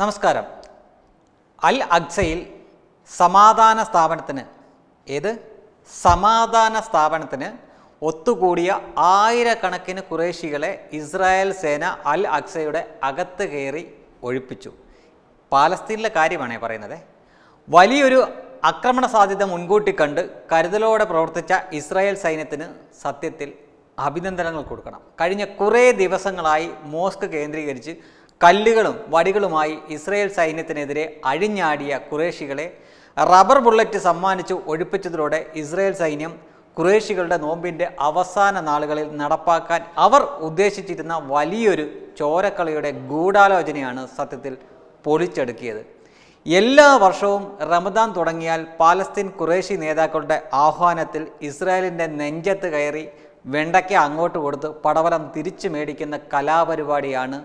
നമസ്കാരം അൽ അക്സയിൽ സമാധാന സ്ഥാപനത്തിന് ഏത് സമാധാന സ്ഥാപനത്തിന് ഒത്തുകൂടിയ ആയിരക്കണക്കിന് കുറേശികളെ ഇസ്രായേൽ സേന അൽ അക്സയുടെ അകത്ത് കയറി ഒഴിപ്പിച്ചു പാലസ്തീനിലെ കാര്യമാണേ പറയുന്നത് വലിയൊരു ആക്രമണ സാധ്യത മുൻകൂട്ടി കണ്ട് കരുതലോടെ പ്രവർത്തിച്ച ഇസ്രായേൽ സൈന്യത്തിന് സത്യത്തിൽ അഭിനന്ദനങ്ങൾ കൊടുക്കണം കഴിഞ്ഞ കുറേ ദിവസങ്ങളായി മോസ്ക് കേന്ദ്രീകരിച്ച് കല്ലുകളും വടികളുമായി ഇസ്രയേൽ സൈന്യത്തിനെതിരെ അഴിഞ്ഞാടിയ കുറേശികളെ റബ്ബർ ബുള്ളറ്റ് സമ്മാനിച്ച് ഒഴിപ്പിച്ചതിലൂടെ ഇസ്രയേൽ സൈന്യം കുറേശികളുടെ നോമ്പിൻ്റെ അവസാന നാളുകളിൽ നടപ്പാക്കാൻ അവർ ഉദ്ദേശിച്ചിരുന്ന വലിയൊരു ചോരക്കളിയുടെ ഗൂഢാലോചനയാണ് സത്യത്തിൽ പൊളിച്ചെടുക്കിയത് എല്ലാ വർഷവും റമദാൻ തുടങ്ങിയാൽ പാലസ്തീൻ കുറേശി നേതാക്കളുടെ ആഹ്വാനത്തിൽ ഇസ്രായേലിൻ്റെ നെഞ്ചത്ത് കയറി വെണ്ടയ്ക്ക അങ്ങോട്ട് കൊടുത്ത് പടവലം തിരിച്ചു മേടിക്കുന്ന കലാപരിപാടിയാണ്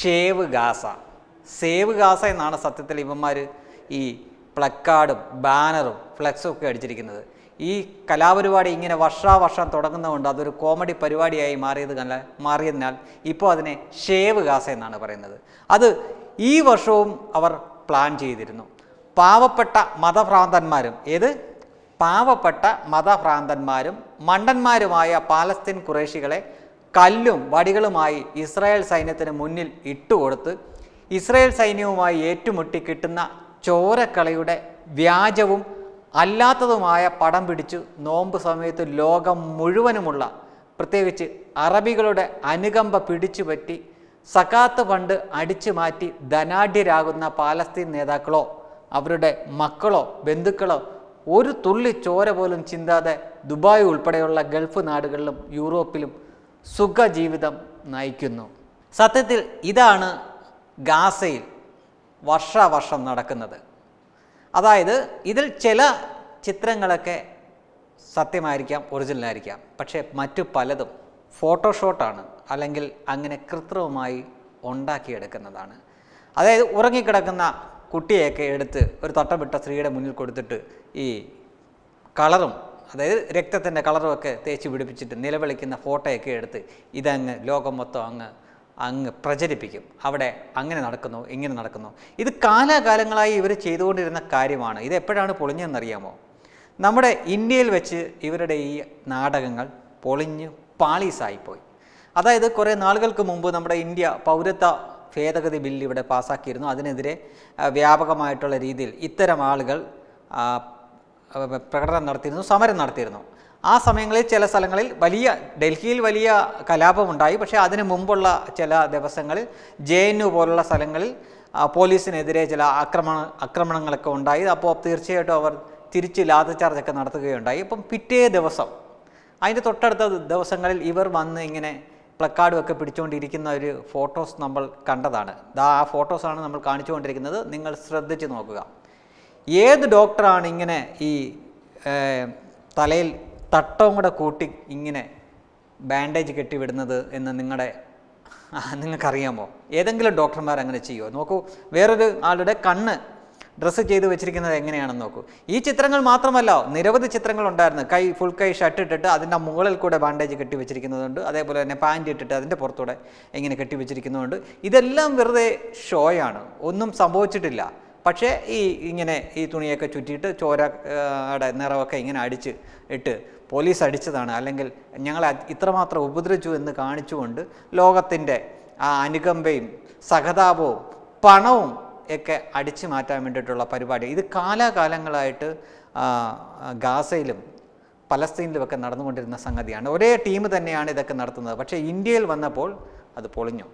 ഷേവ് ഗാസ സേവ് ഗാസ എന്നാണ് സത്യത്തിൽ ഇവന്മാർ ഈ പ്ലക്കാർഡും ബാനറും ഫ്ലെക്സും ഒക്കെ അടിച്ചിരിക്കുന്നത് ഈ കലാപരിപാടി ഇങ്ങനെ വർഷാവർഷം തുടങ്ങുന്നതുകൊണ്ട് അതൊരു കോമഡി പരിപാടിയായി മാറിയത് കണ്ട മാറിയതിനാൽ ഇപ്പോൾ അതിനെ ഷേവ് ഗാസ എന്നാണ് പറയുന്നത് അത് ഈ വർഷവും അവർ പ്ലാൻ ചെയ്തിരുന്നു പാവപ്പെട്ട മതഭ്രാന്തന്മാരും ഏത് പാവപ്പെട്ട മതഭ്രാന്തന്മാരും മണ്ടന്മാരുമായ പാലസ്തീൻ കുറേശികളെ കല്ലും വടികളുമായി ഇസ്രായേൽ സൈന്യത്തിന് മുന്നിൽ ഇട്ടുകൊടുത്ത് ഇസ്രായേൽ സൈന്യവുമായി ഏറ്റുമുട്ടി കിട്ടുന്ന ചോരക്കളയുടെ വ്യാജവും അല്ലാത്തതുമായ പടം പിടിച്ചു നോമ്പ് സമയത്ത് ലോകം മുഴുവനുമുള്ള പ്രത്യേകിച്ച് അറബികളുടെ അനുകമ്പ പിടിച്ചുപറ്റി സക്കാത്ത് പണ്ട് അടിച്ചു മാറ്റി ധനാഢ്യരാകുന്ന പാലസ്തീൻ നേതാക്കളോ അവരുടെ മക്കളോ ബന്ധുക്കളോ ഒരു തുള്ളി ചോര പോലും ചിന്താതെ ദുബായ് ഉൾപ്പെടെയുള്ള ഗൾഫ് നാടുകളിലും യൂറോപ്പിലും സുഖജീവിതം നയിക്കുന്നു സത്യത്തിൽ ഇതാണ് ഗാസയിൽ വർഷാവർഷം നടക്കുന്നത് അതായത് ഇതിൽ ചില ചിത്രങ്ങളൊക്കെ സത്യമായിരിക്കാം ഒറിജിനലായിരിക്കാം പക്ഷേ മറ്റു പലതും ഫോട്ടോഷോട്ടാണ് അല്ലെങ്കിൽ അങ്ങനെ കൃത്രിമമായി ഉണ്ടാക്കിയെടുക്കുന്നതാണ് അതായത് ഉറങ്ങിക്കിടക്കുന്ന കുട്ടിയെയൊക്കെ എടുത്ത് ഒരു തട്ടമിട്ട സ്ത്രീയുടെ മുന്നിൽ കൊടുത്തിട്ട് ഈ കളറും അതായത് രക്തത്തിൻ്റെ കളറുമൊക്കെ തേച്ച് പിടിപ്പിച്ചിട്ട് നിലവിളിക്കുന്ന ഫോട്ടോയൊക്കെ എടുത്ത് ഇതങ്ങ് ലോകം മൊത്തം അങ്ങ് അങ്ങ് പ്രചരിപ്പിക്കും അവിടെ അങ്ങനെ നടക്കുന്നു ഇങ്ങനെ നടക്കുന്നു ഇത് കാലാകാലങ്ങളായി ഇവർ ചെയ്തുകൊണ്ടിരുന്ന കാര്യമാണ് ഇത് എപ്പോഴാണ് പൊളിഞ്ഞതെന്നറിയാമോ നമ്മുടെ ഇന്ത്യയിൽ വെച്ച് ഇവരുടെ ഈ നാടകങ്ങൾ പൊളിഞ്ഞ് പാളീസായിപ്പോയി അതായത് കുറേ നാളുകൾക്ക് മുമ്പ് നമ്മുടെ ഇന്ത്യ പൗരത്വ ഭേദഗതി ബില്ല് ഇവിടെ പാസ്സാക്കിയിരുന്നു അതിനെതിരെ വ്യാപകമായിട്ടുള്ള രീതിയിൽ ഇത്തരം ആളുകൾ പ്രകടനം നടത്തിയിരുന്നു സമരം നടത്തിയിരുന്നു ആ സമയങ്ങളിൽ ചില സ്ഥലങ്ങളിൽ വലിയ ഡൽഹിയിൽ വലിയ കലാപമുണ്ടായി പക്ഷേ അതിനു മുമ്പുള്ള ചില ദിവസങ്ങളിൽ ജെ എൻ യു പോലുള്ള സ്ഥലങ്ങളിൽ പോലീസിനെതിരെ ചില ആക്രമണ ആക്രമണങ്ങളൊക്കെ ഉണ്ടായി അപ്പോൾ തീർച്ചയായിട്ടും അവർ തിരിച്ച് ലാത്തചാർജൊക്കെ നടത്തുകയുണ്ടായി ഇപ്പം പിറ്റേ ദിവസം അതിൻ്റെ തൊട്ടടുത്ത ദിവസങ്ങളിൽ ഇവർ വന്ന് ഇങ്ങനെ പ്ലക്കാർഡും ഒക്കെ പിടിച്ചുകൊണ്ടിരിക്കുന്ന ഒരു ഫോട്ടോസ് നമ്മൾ കണ്ടതാണ് ആ ഫോട്ടോസാണ് നമ്മൾ കാണിച്ചുകൊണ്ടിരിക്കുന്നത് നിങ്ങൾ ശ്രദ്ധിച്ച് നോക്കുക ഏത് ഡോക്ടറാണ് ഇങ്ങനെ ഈ തലയിൽ തട്ടവും കൂടെ കൂട്ടി ഇങ്ങനെ ബാൻഡേജ് കെട്ടിവിടുന്നത് എന്ന് നിങ്ങളുടെ നിങ്ങൾക്കറിയാമോ ഏതെങ്കിലും ഡോക്ടർമാർ അങ്ങനെ ചെയ്യുമോ നോക്കൂ വേറൊരു ആളുടെ കണ്ണ് ഡ്രസ്സ് ചെയ്ത് വെച്ചിരിക്കുന്നത് എങ്ങനെയാണെന്ന് നോക്കൂ ഈ ചിത്രങ്ങൾ മാത്രമല്ല നിരവധി ചിത്രങ്ങൾ ഉണ്ടായിരുന്നു കൈ ഫുൾ കൈ ഷർട്ട് ഇട്ടിട്ട് അതിൻ്റെ മുകളിൽ കൂടെ ബാൻഡേജ് കെട്ടി വെച്ചിരിക്കുന്നതുണ്ട് അതേപോലെ തന്നെ പാൻറ്റ് ഇട്ടിട്ട് അതിൻ്റെ പുറത്തൂടെ ഇങ്ങനെ കെട്ടി വെച്ചിരിക്കുന്നതുകൊണ്ട് ഇതെല്ലാം വെറുതെ ഷോയാണ് ഒന്നും സംഭവിച്ചിട്ടില്ല പക്ഷേ ഈ ഇങ്ങനെ ഈ തുണിയൊക്കെ ചുറ്റിയിട്ട് ചോരയുടെ നിറമൊക്കെ ഇങ്ങനെ അടിച്ച് ഇട്ട് പോലീസ് അടിച്ചതാണ് അല്ലെങ്കിൽ ഞങ്ങളെ ഇത്രമാത്രം ഉപദ്രവിച്ചു എന്ന് കാണിച്ചുകൊണ്ട് ലോകത്തിൻ്റെ ആ അനുകമ്പയും സഹതാപവും പണവും ഒക്കെ അടിച്ചു മാറ്റാൻ വേണ്ടിയിട്ടുള്ള പരിപാടി ഇത് കാലാകാലങ്ങളായിട്ട് ഗാസയിലും പലസ്തീനിലുമൊക്കെ നടന്നുകൊണ്ടിരുന്ന സംഗതിയാണ് ഒരേ ടീം തന്നെയാണ് ഇതൊക്കെ നടത്തുന്നത് പക്ഷേ ഇന്ത്യയിൽ വന്നപ്പോൾ അത് പൊളിഞ്ഞു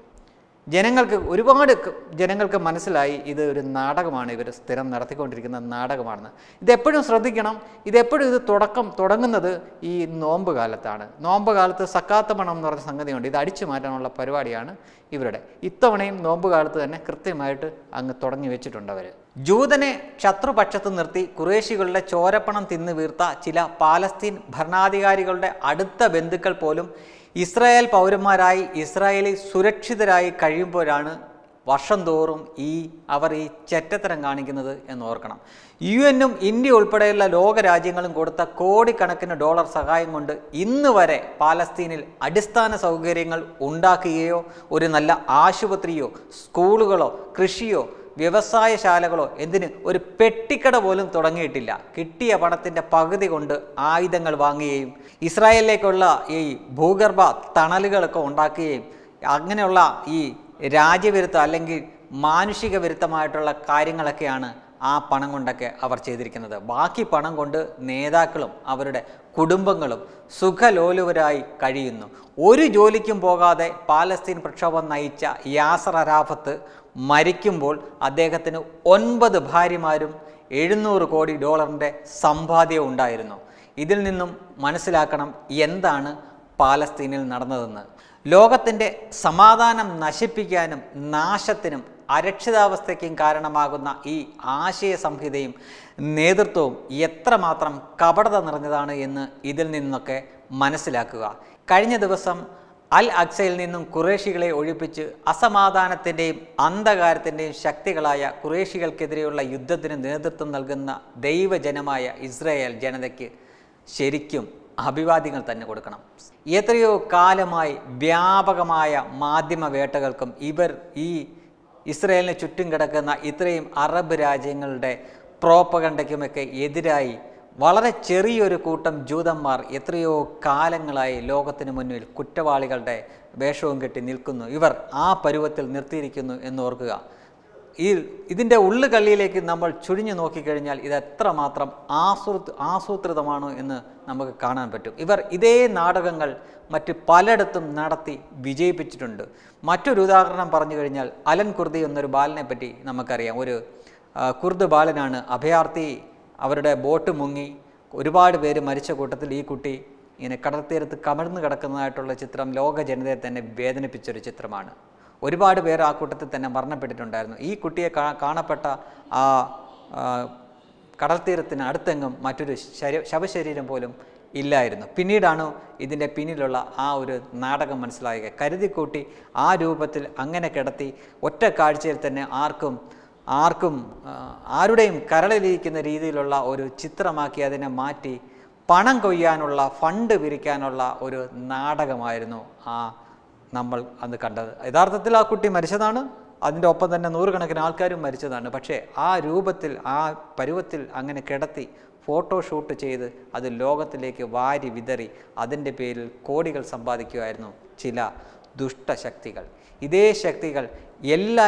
ജനങ്ങൾക്ക് ഒരുപാട് ജനങ്ങൾക്ക് മനസ്സിലായി ഇത് ഒരു നാടകമാണ് ഇവർ സ്ഥിരം നടത്തിക്കൊണ്ടിരിക്കുന്ന നാടകമാണെന്ന് ഇതെപ്പോഴും ശ്രദ്ധിക്കണം ഇതെപ്പോഴും ഇത് തുടക്കം തുടങ്ങുന്നത് ഈ നോമ്പ് കാലത്താണ് നോമ്പ് കാലത്ത് സക്കാത്ത പണം എന്ന് പറഞ്ഞ സംഗതിയുണ്ട് ഇത് അടിച്ചു മാറ്റാനുള്ള പരിപാടിയാണ് ഇവരുടെ ഇത്തവണയും നോമ്പ് കാലത്ത് തന്നെ കൃത്യമായിട്ട് അങ്ങ് തുടങ്ങി വെച്ചിട്ടുണ്ട് അവർ ജൂതനെ ശത്രുപക്ഷത്ത് നിർത്തി കുറേശികളുടെ ചോരപ്പണം തിന്നു വീർത്ത ചില പാലസ്തീൻ ഭരണാധികാരികളുടെ അടുത്ത ബന്ധുക്കൾ പോലും ഇസ്രായേൽ പൗരന്മാരായി ഇസ്രായേലിൽ സുരക്ഷിതരായി കഴിയുമ്പോഴാണ് വർഷം തോറും ഈ അവർ ഈ ചെറ്റത്തരം കാണിക്കുന്നത് എന്ന് ഓർക്കണം യു എന്നും ഇന്ത്യ ഉൾപ്പെടെയുള്ള ലോക രാജ്യങ്ങളും കൊടുത്ത കോടിക്കണക്കിന് ഡോളർ സഹായം കൊണ്ട് ഇന്ന് വരെ പാലസ്തീനിൽ അടിസ്ഥാന സൗകര്യങ്ങൾ ഉണ്ടാക്കുകയോ ഒരു നല്ല ആശുപത്രിയോ സ്കൂളുകളോ കൃഷിയോ വ്യവസായശാലകളോ എന്തിന് ഒരു പെട്ടിക്കട പോലും തുടങ്ങിയിട്ടില്ല കിട്ടിയ പണത്തിൻ്റെ പകുതി കൊണ്ട് ആയുധങ്ങൾ വാങ്ങുകയും ഇസ്രായേലിലേക്കുള്ള ഈ ഭൂഗർഭ തണലുകളൊക്കെ ഉണ്ടാക്കുകയും അങ്ങനെയുള്ള ഈ രാജ്യവിരുദ്ധം അല്ലെങ്കിൽ മാനുഷിക വിരുദ്ധമായിട്ടുള്ള കാര്യങ്ങളൊക്കെയാണ് ആ പണം കൊണ്ടൊക്കെ അവർ ചെയ്തിരിക്കുന്നത് ബാക്കി പണം കൊണ്ട് നേതാക്കളും അവരുടെ കുടുംബങ്ങളും സുഖലോലുവരായി കഴിയുന്നു ഒരു ജോലിക്കും പോകാതെ പാലസ്തീൻ പ്രക്ഷോഭം നയിച്ച യാസർ അരാഫത്ത് മരിക്കുമ്പോൾ അദ്ദേഹത്തിന് ഒൻപത് ഭാര്യമാരും എഴുന്നൂറ് കോടി ഡോളറിൻ്റെ സമ്പാദ്യം ഉണ്ടായിരുന്നു ഇതിൽ നിന്നും മനസ്സിലാക്കണം എന്താണ് പാലസ്തീനിൽ നടന്നതെന്ന് ലോകത്തിൻ്റെ സമാധാനം നശിപ്പിക്കാനും നാശത്തിനും അരക്ഷിതാവസ്ഥയ്ക്കും കാരണമാകുന്ന ഈ ആശയ സംഹിതയും നേതൃത്വവും എത്രമാത്രം കപടത നിറഞ്ഞതാണ് എന്ന് ഇതിൽ നിന്നൊക്കെ മനസ്സിലാക്കുക കഴിഞ്ഞ ദിവസം അൽ അക്സയിൽ നിന്നും കുറേഷികളെ ഒഴിപ്പിച്ച് അസമാധാനത്തിൻ്റെയും അന്ധകാരത്തിൻ്റെയും ശക്തികളായ കുറേഷികൾക്കെതിരെയുള്ള യുദ്ധത്തിന് നേതൃത്വം നൽകുന്ന ദൈവജനമായ ഇസ്രായേൽ ജനതയ്ക്ക് ശരിക്കും അഭിവാദ്യങ്ങൾ തന്നെ കൊടുക്കണം എത്രയോ കാലമായി വ്യാപകമായ മാധ്യമ വേട്ടകൾക്കും ഇവർ ഈ ഇസ്രയേലിന് ചുറ്റും കിടക്കുന്ന ഇത്രയും അറബ് രാജ്യങ്ങളുടെ പ്രോപ്പകണ്ടയ്ക്കുമൊക്കെ എതിരായി വളരെ ചെറിയൊരു കൂട്ടം ജൂതന്മാർ എത്രയോ കാലങ്ങളായി ലോകത്തിന് മുന്നിൽ കുറ്റവാളികളുടെ വേഷവും കെട്ടി നിൽക്കുന്നു ഇവർ ആ പരുവത്തിൽ നിർത്തിയിരിക്കുന്നു എന്നോർക്കുക ഈ ഇതിൻ്റെ ഉള്ളുകള്ളിയിലേക്ക് നമ്മൾ ചുഴിഞ്ഞു നോക്കിക്കഴിഞ്ഞാൽ ഇത് എത്രമാത്രം ആസൂ ആസൂത്രിതമാണ് എന്ന് നമുക്ക് കാണാൻ പറ്റും ഇവർ ഇതേ നാടകങ്ങൾ മറ്റ് പലയിടത്തും നടത്തി വിജയിപ്പിച്ചിട്ടുണ്ട് മറ്റൊരു ഉദാഹരണം പറഞ്ഞു കഴിഞ്ഞാൽ അലൻ കുർദി എന്നൊരു ബാലനെ പറ്റി നമുക്കറിയാം ഒരു കുർദ് ബാലനാണ് അഭയാർത്ഥി അവരുടെ ബോട്ട് മുങ്ങി ഒരുപാട് പേര് മരിച്ച കൂട്ടത്തിൽ ഈ കുട്ടി ഇങ്ങനെ കടൽത്തീരത്ത് കമഴ്ന്നു കിടക്കുന്നതായിട്ടുള്ള ചിത്രം ലോക ജനതയെ തന്നെ വേദനിപ്പിച്ചൊരു ചിത്രമാണ് ഒരുപാട് പേർ ആ കൂട്ടത്തിൽ തന്നെ മരണപ്പെട്ടിട്ടുണ്ടായിരുന്നു ഈ കുട്ടിയെ കാണപ്പെട്ട ആ കടൽത്തീരത്തിന് അടുത്തെങ്ങും മറ്റൊരു ശവശരീരം പോലും ഇല്ലായിരുന്നു പിന്നീടാണ് ഇതിൻ്റെ പിന്നിലുള്ള ആ ഒരു നാടകം മനസ്സിലായത് കരുതിക്കൂട്ടി ആ രൂപത്തിൽ അങ്ങനെ കിടത്തി ഒറ്റ കാഴ്ചയിൽ തന്നെ ആർക്കും ആർക്കും ആരുടെയും കരളിലിരിക്കുന്ന രീതിയിലുള്ള ഒരു ചിത്രമാക്കി അതിനെ മാറ്റി പണം കൊയ്യാനുള്ള ഫണ്ട് പിരിക്കാനുള്ള ഒരു നാടകമായിരുന്നു ആ നമ്മൾ അന്ന് കണ്ടത് യഥാർത്ഥത്തിൽ ആ കുട്ടി മരിച്ചതാണ് അതിൻ്റെ ഒപ്പം തന്നെ നൂറുകണക്കിന് ആൾക്കാരും മരിച്ചതാണ് പക്ഷേ ആ രൂപത്തിൽ ആ പരുവത്തിൽ അങ്ങനെ കിടത്തി ഫോട്ടോ ഷൂട്ട് ചെയ്ത് അത് ലോകത്തിലേക്ക് വാരി വിതറി അതിൻ്റെ പേരിൽ കോടികൾ സമ്പാദിക്കുമായിരുന്നു ചില ദുഷ്ടശക്തികൾ ഇതേ ശക്തികൾ എല്ലാ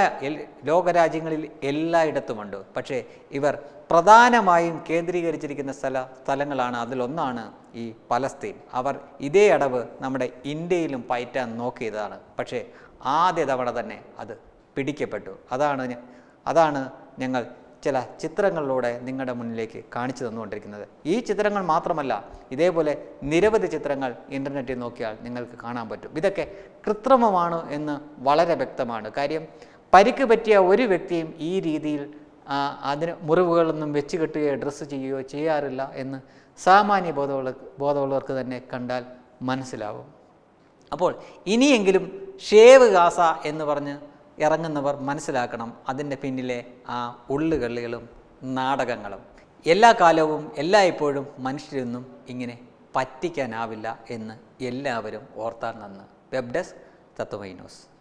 ലോകരാജ്യങ്ങളിൽ എല്ലായിടത്തുമുണ്ട് പക്ഷേ ഇവർ പ്രധാനമായും കേന്ദ്രീകരിച്ചിരിക്കുന്ന സ്ഥല സ്ഥലങ്ങളാണ് അതിലൊന്നാണ് ഈ പലസ്തീൻ അവർ ഇതേ അടവ് നമ്മുടെ ഇന്ത്യയിലും പയറ്റാൻ നോക്കിയതാണ് പക്ഷേ ആദ്യ തവണ തന്നെ അത് പിടിക്കപ്പെട്ടു അതാണ് അതാണ് ഞങ്ങൾ ചില ചിത്രങ്ങളിലൂടെ നിങ്ങളുടെ മുന്നിലേക്ക് കാണിച്ചു തന്നുകൊണ്ടിരിക്കുന്നത് ഈ ചിത്രങ്ങൾ മാത്രമല്ല ഇതേപോലെ നിരവധി ചിത്രങ്ങൾ ഇൻ്റർനെറ്റിൽ നോക്കിയാൽ നിങ്ങൾക്ക് കാണാൻ പറ്റും ഇതൊക്കെ കൃത്രിമമാണ് എന്ന് വളരെ വ്യക്തമാണ് കാര്യം പരിക്ക് പറ്റിയ ഒരു വ്യക്തിയും ഈ രീതിയിൽ അതിന് മുറിവുകളൊന്നും വെച്ച് കെട്ടുകയോ ഡ്രസ്സ് ചെയ്യുകയോ ചെയ്യാറില്ല എന്ന് സാമാന്യ ബോധമുള്ള ബോധമുള്ളവർക്ക് തന്നെ കണ്ടാൽ മനസ്സിലാവും അപ്പോൾ ഇനിയെങ്കിലും ഷേവ് ഗാസ എന്ന് പറഞ്ഞ് ഇറങ്ങുന്നവർ മനസ്സിലാക്കണം അതിൻ്റെ പിന്നിലെ ആ ഉള്ളുകളികളും നാടകങ്ങളും എല്ലാ കാലവും എല്ലായ്പ്പോഴും മനുഷ്യരൊന്നും ഇങ്ങനെ പറ്റിക്കാനാവില്ല എന്ന് എല്ലാവരും ഓർത്താൽ നന്ന് വെബ് ഡെസ്ക് തത്വമൈ ന്യൂസ്